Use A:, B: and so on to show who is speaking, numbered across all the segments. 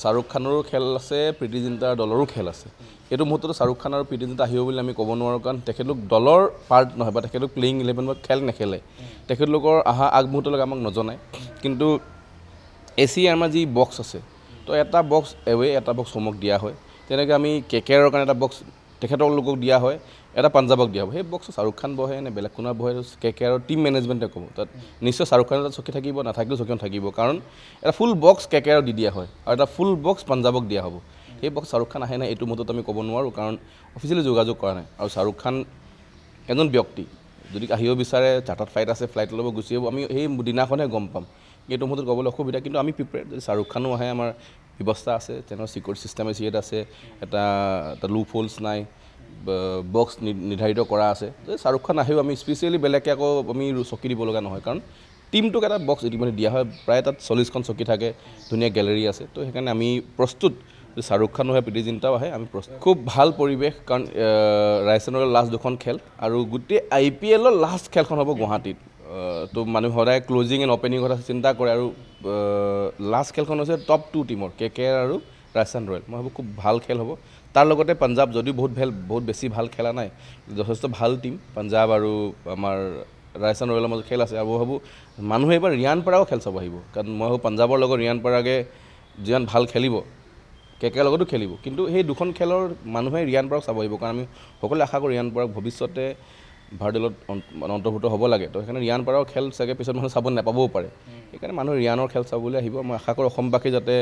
A: শ্বাহৰুখ খানৰো খেল আছে প্ৰীতি জিন্তাৰ দলৰো খেল আছে এইটো মুহূৰ্ততো শ্বাহৰুখ খান আৰু প্ৰীতি জিন্তা আহিব বুলি আমি ক'ব নোৱাৰোঁ কাৰণ তেখেতলোক দলৰ পাৰ্ট নহয় বা তেখেতলোক প্লেইং ইলেভেন বা খেল নেখেলে তেখেতলোকৰ অহা আগমুহূৰ্তলৈকে আমাক নজনায় কিন্তু এ চি আমাৰ যি বক্স আছে তো এটা বক্স এৱে এটা বক্স হোমৱৰ্ক দিয়া হয় তেনেকৈ আমি কে কে আৰৰ কাৰণে এটা বক্স তেখেতলোকক দিয়া হয় এটা পাঞ্জাৱক দিয়া হ'ব সেই বক্সত শ্বাহৰুখ খান বহে নে বেলেগ কোনো বহে কে কে আৰ টীম মেনেজমেণ্টে ক'ব তাত নিশ্চয় শ্বাহৰুখ খানৰ এটা চকী থাকিব নাথাকিলেও চকীখন থাকিব কাৰণ এটা ফুল বক্স কে কে আৰ দি দিয়া হয় আৰু এটা ফুল বক্স পাঞ্জাৱক দিয়া হ'ব সেই বক্স শ্বাহৰুখ খান আহে নাই এইটো মুহূৰ্তত আমি ক'ব নোৱাৰোঁ কাৰণ অফিচিয়েলি যোগাযোগ কৰা নাই আৰু শ্বাহৰুখ খান এজন ব্যক্তি যদি আহিব বিচাৰে চাৰ্টাৰ ফ্লাইট আছে ফ্লাইট ল'ব গুচি আহিব আমি সেই দিনাখনহে গম পাম এইটো মুহূৰ্তত ক'বলৈ অসুবিধা কিন্তু আমি প্ৰিপেয়াৰ যদি শ্বাহৰুখ খানো আহে আমাৰ ব্যৱস্থা আছে তেনেকুৱা ছিকিউৰিটি ছিষ্টেম এচিয়েট আছে এটা এটা লুপ হোলছ নাই বক্স নিৰ্ধাৰিত কৰা আছে যে শ্বাহৰুখ খান আহিও আমি স্পেচিয়েলি বেলেগকৈ আকৌ আমি চকী দিব লগা নহয় কাৰণ টিমটোক এটা বক্স ইতিমধ্যে দিয়া হয় প্ৰায় তাত চল্লিছখন চকী থাকে ধুনীয়া গেলেৰী আছে তো সেইকাৰণে আমি প্ৰস্তুত শ্বাহৰুখ খানো আহে প্ৰীতি জিন্তাও আহে আমি প্ৰস্তুত খুব ভাল পৰিৱেশ কাৰণ ৰাজস্থানৰ লাষ্ট দুখন খেল আৰু গোটেই আই পি এলৰ লাষ্ট খেলখন হ'ব গুৱাহাটীত তো মানুহ সদায় ক্ল'জিং এণ্ড অ'পেনিং কথা চিন্তা কৰে আৰু লাষ্ট খেলখন হৈছে টপ টু টিমৰ কে কে আৰু ৰাজস্থান ৰয়েল মই ভাবোঁ খুব ভাল খেল হ'ব তাৰ লগতে পাঞ্জাৱ যদিও বহুত ভেল বহুত বেছি ভাল খেলা নাই যথেষ্ট ভাল টীম পাঞ্জাৱ আৰু আমাৰ ৰাজস্থান ৰয়েলৰ মাজত খেল আছে আৰু মই ভাবোঁ মানুহে এইবাৰ ৰিয়ান পাৰাও খেল চাব আহিব কাৰণ মই ভাবোঁ পাঞ্জাৱৰ লগত ৰিয়ান পাৰাগে যিমান ভাল খেলিব কে কেৰ লগতো খেলিব কিন্তু সেই দুখন খেলৰ মানুহে ৰিয়ান পাৰাক চাব আহিব কাৰণ আমি সকলোৱে আশা কৰোঁ ৰিয়ান পাৰাক ভৱিষ্যতে ভাৰতীয়ত অন্তৰ্ভুক্ত হ'ব লাগে তো সেইকাৰণে ৰিয়ান পাৰাৰ খেল চাগে পিছত মানুহে চাব নাপাবও পাৰে সেইকাৰণে মানুহে ৰিয়ানৰ খেল চাবলৈ আহিব মই আশা কৰোঁ অসমবাসী যাতে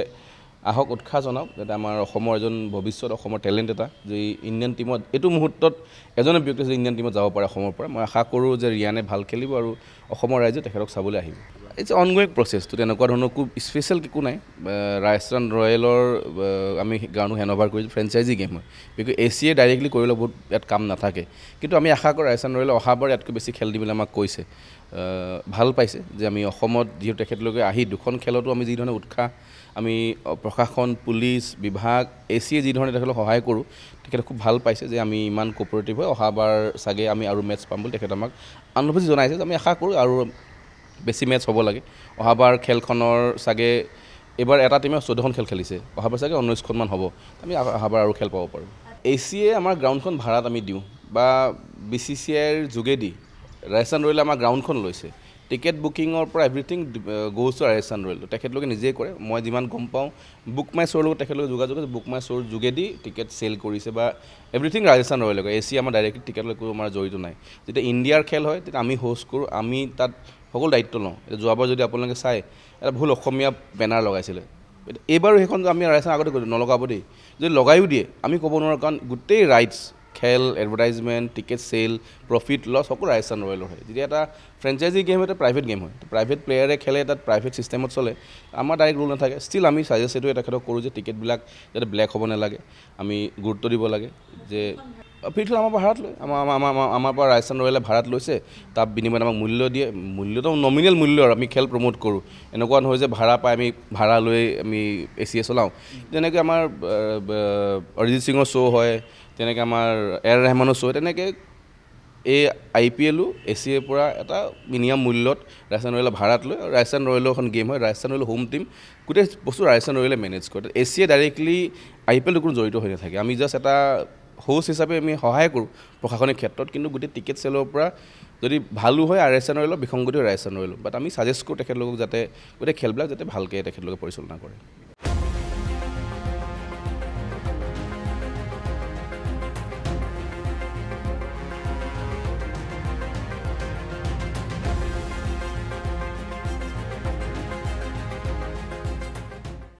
A: আহক উৎসাহ জনাওক যাতে আমাৰ অসমৰ এজন ভৱিষ্যত অসমৰ টেলেণ্ট এটা যি ইণ্ডিয়ান টীমত এইটো মুহূৰ্তত এজনে ব্যক্তি যদি ইণ্ডিয়ান টীমত যাব পাৰে অসমৰ পৰা মই আশা কৰোঁ যে ৰিয়ানে ভাল খেলিব আৰু অসমৰ ৰাইজে তেখেতক চাবলৈ আহিব ইটছ অনগোয়িং প্ৰচেছটো তেনেকুৱা ধৰণৰ খুব স্পেচিয়েল একো নাই ৰাজস্থান ৰয়েলৰ আমি গাঁৱনো হেণ্ড অভাৰ কৰিছোঁ ফ্ৰেঞ্চাইজি গেম হয় বিকজ এ চিয়ে ডাইৰেক্টলি কৰিলে বহুত ইয়াত কাম নাথাকে কিন্তু আমি আশা কৰোঁ ৰাজস্থান ৰয়েলে অহাবাৰ ইয়াতকৈ বেছি খেল দিবলৈ আমাক কৈছে ভাল পাইছে যে আমি অসমত যিহেতু তেখেতলোকে আহি দুখন খেলতো আমি যিধৰণে উৎসাহ আমি প্ৰশাসন পুলিচ বিভাগ এ চিয়ে যিধৰণে তেখেতক সহায় কৰোঁ তেখেতে খুব ভাল পাইছে যে আমি ইমান কোঅপাৰেটিভ হয় অহাবাৰ চাগে আমি আৰু মেটছ পাম বুলি তেখেত আমাক আনুভূতি জনাইছে যে আমি আশা কৰোঁ আৰু বেছি মেটছ হ'ব লাগে অহাবাৰ খেলখনৰ চাগে এইবাৰ এটা টীমে চৈধ্যখন খেল খেলিছে অহাবাৰ চাগে ঊনৈছখনমান হ'ব আমি অহাবাৰ আৰু খেল পাব পাৰোঁ এ চি এ আমাৰ গ্ৰাউণ্ডখন ভাড়াত আমি দিওঁ বা বি চি চি আইৰ যোগেদি ৰাজস্থান ৰয়েলে আমাৰ গ্ৰাউণ্ডখন লৈছে টিকেট বুকিঙৰ পৰা everything goes to R S and Royal তেখেতলোকে নিজেই কৰে মই যিমান গম পাওঁ বুক মাই শ্ব'ৰ লগত তেখেতলোকে যোগাযোগ আছে বুক মাই শ্ব'ৰ যোগেদি টিকেট চেল কৰিছে বা এভ্ৰিথিং ৰাজস্থান ৰয়েল কৰে এ চি আমাৰ ডাইৰেক্ট টিকেটৰ কোনো আমাৰ জড়িত নাই যেতিয়া ইণ্ডিয়াৰ খেল হয় তেতিয়া আমি হোষ্ট কৰোঁ আমি তাত সকলো দায়িত্ব লওঁ এতিয়া যোৱাবাৰ যদি আপোনালোকে চাই এটা ভুল অসমীয়া বেনাৰ লগাইছিলে এইবাৰো সেইখন আমি ৰাজস্থান আগতে নলগাব দেই যদি লগায়ো দিয়ে আমি ক'ব নোৱাৰোঁ কাৰণ গোটেই ৰাইটছ খেল advertisement ticket sale profit loss সকলো ৰাজস্থান ৰয়েলৰ হয় যেতিয়া এটা ফ্ৰেঞ্চাইজি গেম হয় এটা প্ৰাইভেট গেম হয় প্ৰাইভেট প্লেয়াৰে খেলে তাত প্ৰাইভেট ছিষ্টেমত চলে আমাৰ ডাইৰেক্ট ৰুল নাথাকে ষ্টিল আমি চাজেষ্ট এইটো ক্ষেত্ৰত কৰোঁ যে টিকেটবিলাক যাতে ব্লেক হ'ব নালাগে আমি গুৰুত্ব দিব লাগে যে ফিৰি আমাৰ ভাড়াত লৈ আমাৰ আমাৰ আমাৰ পৰা ৰাজস্থান ৰয়েলে ভাড়াত লৈছে তাৰ বিনিময়ত আমাক মূল্য দিয়ে মূল্যটো নমিনেল মূল্য আৰু আমি খেল প্ৰমোট কৰোঁ এনেকুৱা নহয় যে ভাড়া পাই আমি ভাড়া লৈ আমি এ চি এ চলাওঁ যেনেকৈ আমাৰ অৰিজিত সিঙৰ শ্ব' হয় তেনেকৈ আমাৰ এ আৰ ৰেহমানৰ শ্ব' হয় তেনেকৈ এই আই পি এলো এ চি এৰ পৰা এটা মিনিমাম মূল্যত ৰাজস্থান ৰয়েলে ভাড়াত লৈ ৰাজস্থান ৰয়েলৰ এখন গেম হয় ৰাজস্থান ৰয়েল হোম টিম গোটেই বস্তু ৰাজস্থান ৰয়েলে মেনেজ কৰে A C A directly I P এলটো কোনো জড়িত হৈ নাথাকে আমি জাষ্ট এটা হৌচ হিচাপে আমি সহায় কৰোঁ প্ৰশাসনিক ক্ষেত্ৰত কিন্তু গোটেই টিকেট চেলৰ পৰা যদি ভালো হয় আৰ এছ এন ৰৈ লওক বিসংগতিও আৰ এছ এন ৰৈ লওক বাট আমি ছাজেষ্ট কৰোঁ তেখেতলোকক যাতে গোটেই খেলবিলাক যাতে ভালকৈ তেখেতলোকে পৰিচালনা কৰে